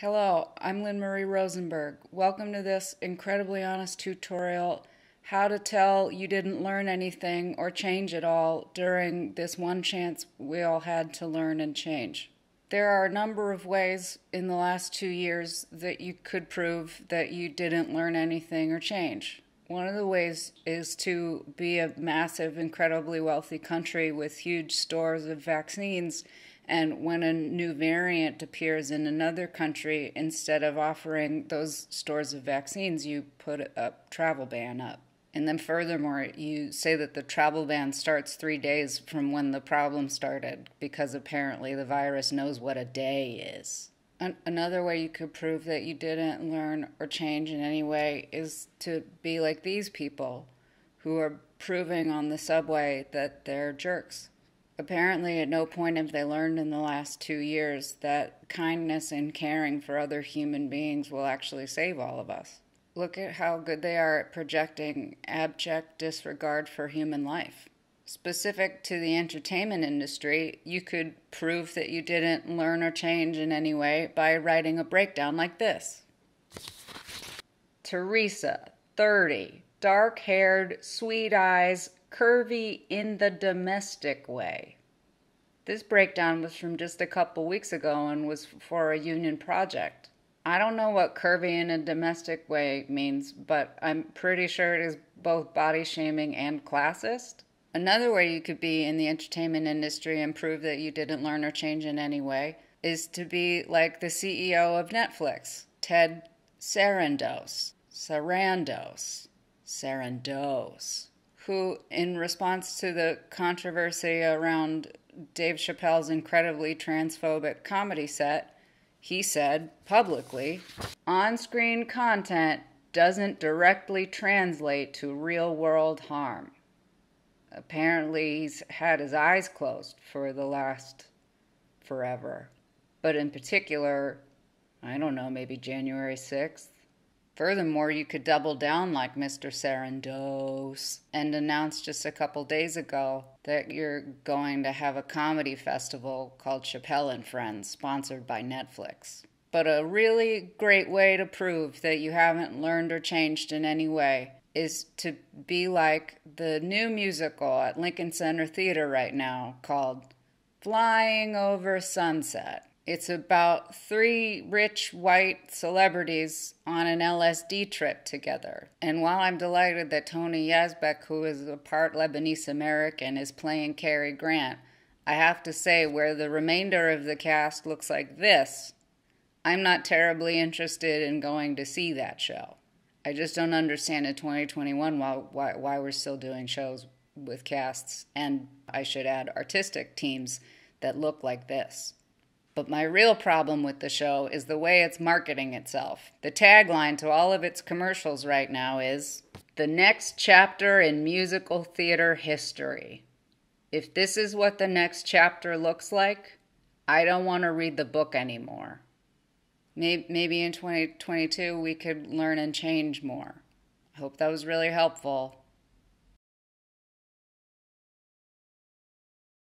Hello, I'm Lynn Marie Rosenberg. Welcome to this incredibly honest tutorial how to tell you didn't learn anything or change at all during this one chance we all had to learn and change. There are a number of ways in the last two years that you could prove that you didn't learn anything or change. One of the ways is to be a massive, incredibly wealthy country with huge stores of vaccines and when a new variant appears in another country, instead of offering those stores of vaccines, you put a travel ban up. And then, furthermore, you say that the travel ban starts three days from when the problem started because apparently the virus knows what a day is. An- another way you could prove that you didn't learn or change in any way is to be like these people who are proving on the subway that they're jerks. Apparently, at no point have they learned in the last two years that kindness and caring for other human beings will actually save all of us. Look at how good they are at projecting abject disregard for human life. Specific to the entertainment industry, you could prove that you didn't learn or change in any way by writing a breakdown like this Teresa, 30, dark haired, sweet eyes, curvy in the domestic way. This breakdown was from just a couple weeks ago and was for a union project. I don't know what curvy in a domestic way means, but I'm pretty sure it is both body shaming and classist. Another way you could be in the entertainment industry and prove that you didn't learn or change in any way is to be like the CEO of Netflix, Ted Sarandos. Sarandos. Sarandos who, in response to the controversy around Dave Chappelle's incredibly transphobic comedy set, he said publicly on screen content doesn't directly translate to real world harm. Apparently, he's had his eyes closed for the last forever. But in particular, I don't know, maybe January 6th, Furthermore, you could double down like Mr. Sarandos and announce just a couple days ago that you're going to have a comedy festival called Chappelle and Friends, sponsored by Netflix. But a really great way to prove that you haven't learned or changed in any way is to be like the new musical at Lincoln Center Theater right now called Flying Over Sunset. It's about three rich white celebrities on an LSD trip together. And while I'm delighted that Tony Yazbek, who is a part Lebanese American, is playing Cary Grant, I have to say, where the remainder of the cast looks like this, I'm not terribly interested in going to see that show. I just don't understand in 2021 why, why, why we're still doing shows with casts and, I should add, artistic teams that look like this. But my real problem with the show is the way it's marketing itself. The tagline to all of its commercials right now is The Next Chapter in Musical Theater History. If this is what the next chapter looks like, I don't want to read the book anymore. Maybe in 2022 we could learn and change more. I hope that was really helpful.